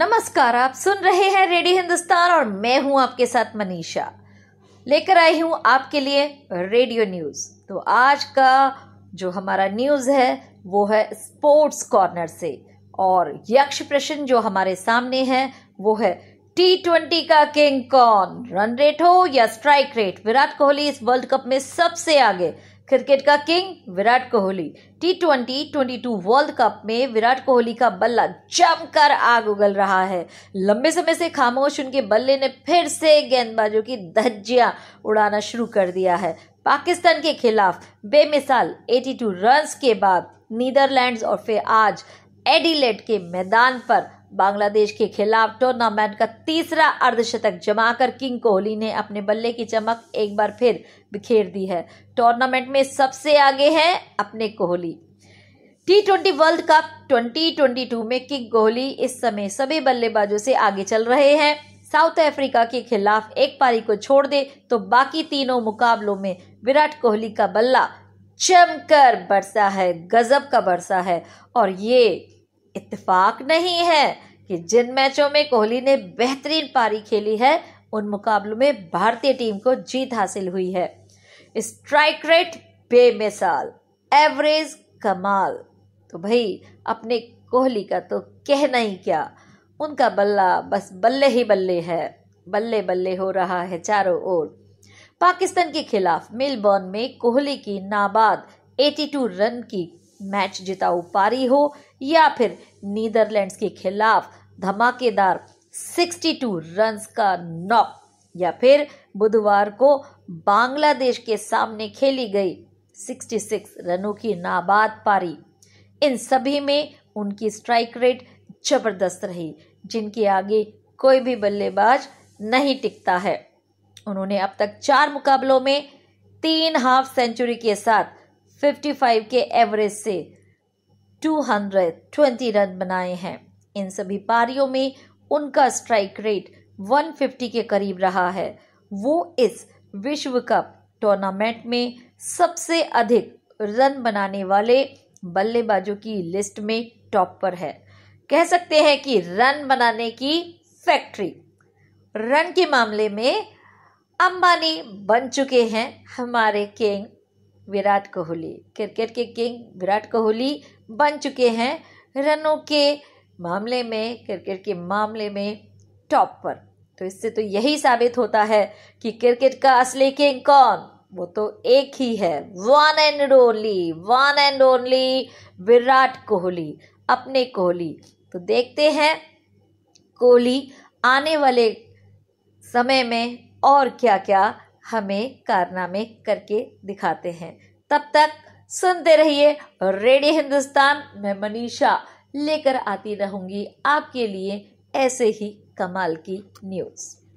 नमस्कार आप सुन रहे हैं रेडियो हिंदुस्तान और मैं हूं आपके साथ मनीषा लेकर आई हूं आपके लिए रेडियो न्यूज तो आज का जो हमारा न्यूज है वो है स्पोर्ट्स कॉर्नर से और यक्ष प्रश्न जो हमारे सामने है वो है टी ट्वेंटी का किंग कौन रन रेट हो या स्ट्राइक रेट विराट कोहली इस वर्ल्ड कप में सबसे आगे क्रिकेट का king Virat Kohli T twenty twenty two world cup में विराट कोहली का बल्ला जमकर आग उगल रहा है लंबे समय से खामोश उनके बल्ले ने फिर से गेंदबाजों की धज्जियां उड़ाना शुरू कर दिया है पाकिस्तान के खिलाफ बेमिसाल 82 रन्स के बाद नीदरलैंड्स और फिर आज एडिलेट के मैदान पर बांग्लादेश के खिलाफ टूर्नामेंट का तीसरा अर्धशतक जमाकर किंग कोहली ने अपने बल्ले की चमक एक बार फिर बिखेर दी है टूर्नामेंट में सबसे आगे है अपने Kohli T twenty world cup two में किंग कोहली इस समय सभी बल्लेबाजों से आगे चल रहे हैं साउथ अफ्रीका के खिलाफ एक पारी को छोड़ दे तो बाकी तीनों मुकाबलों में विराट कोहली का बल्ला चमकर बरसा है गजब का बरसा है और ये इत्तेफाक नहीं है कि जिन मैचों में कोहली ने बेहतरीन पारी खेली है उन मुकाबलों में भारतीय टीम को जीत हासिल हुई है स्ट्राइक रेट बेमिसाल एवरेज कमाल तो भाई अपने कोहली का तो कहना ही क्या उनका बल्ला बस बल्ले ही बल्ले है बल्ले बल्ले हो रहा है चारों ओर पाकिस्तान के खिलाफ मेलबर्न में कोहली की नाबाद 82 रन की मैच जिताऊ पारी हो या फिर नीदरलैंड्स के खिलाफ धमाकेदार 62 रन्स का नॉक या फिर बुधवार को बांग्लादेश के सामने खेली गई 66 रनों की नाबाद पारी इन सभी में उनकी स्ट्राइक रेट जबरदस्त रही जिनके आगे कोई भी बल्लेबाज नहीं टिकता है उन्होंने अब तक चार मुकाबलों में तीन हाफ सेंचुरी के साथ 55 के एवरेज से 220 रन बनाए हैं इन सभी पारियों में उनका स्ट्राइक रेट 150 के करीब रहा है वो इस विश्व कप टूर्नामेंट में सबसे अधिक रन बनाने वाले बल्लेबाजों की लिस्ट में टॉप पर है कह सकते हैं कि रन बनाने की फैक्ट्री रन के मामले में अंबानी बन चुके हैं हमारे किंग विराट कोहली क्रिकेट के किंग विराट कोहली बन चुके हैं रनों के मामले में क्रिकेट के मामले में टॉप पर तो इससे तो यही साबित होता है कि क्रिकेट का असली किंग कौन वो तो एक ही है one and only one and only Virat Kohli अपने कोहली तो देखते हैं कोहली आने वाले समय में और क्या क्या हमें कारनामे करके दिखाते हैं तब तक सुनते रहिए रेडियो हिंदुस्तान मैं मनीषा लेकर आती रहूंगी आपके लिए ऐसे ही कमाल की न्यूज़